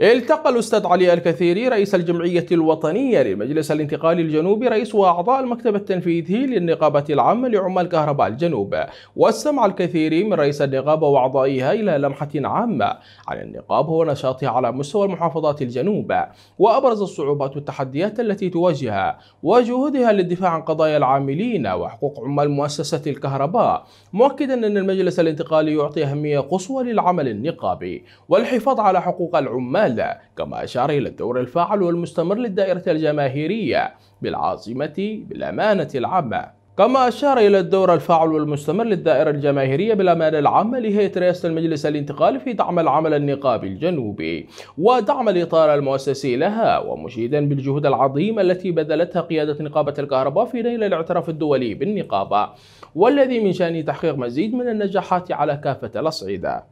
التقى الأستاذ علي الكثيري رئيس الجمعية الوطنية للمجلس الانتقالي الجنوبي رئيس وأعضاء المكتب التنفيذي للنقابة العامة لعمال كهرباء الجنوب واستمع الكثير من رئيس النقابة وأعضائها إلى لمحة عامة عن النقابة ونشاطها على مستوى المحافظات الجنوب وأبرز الصعوبات والتحديات التي تواجهها وجهودها للدفاع عن قضايا العاملين وحقوق عمال مؤسسة الكهرباء مؤكدا أن المجلس الانتقالي يعطي أهمية قصوى للعمل النقابي والحفاظ على حقوق العمال الرجال كما أشار إلى الدور الفاعل والمستمر للدائرة الجماهيرية بالعاصمة بالأمانة العامة كما أشار إلى الدور الفاعل والمستمر للدائرة الجماهيرية بالأمانة العامة لهيئة رئاسة المجلس الانتقالي في دعم العمل النقابي الجنوبي ودعم الإطار المؤسسي لها ومشيدا بالجهود العظيمة التي بذلتها قيادة نقابة الكهرباء في نيل الاعتراف الدولي بالنقابة والذي من شأنه تحقيق مزيد من النجاحات على كافة الأصعدة.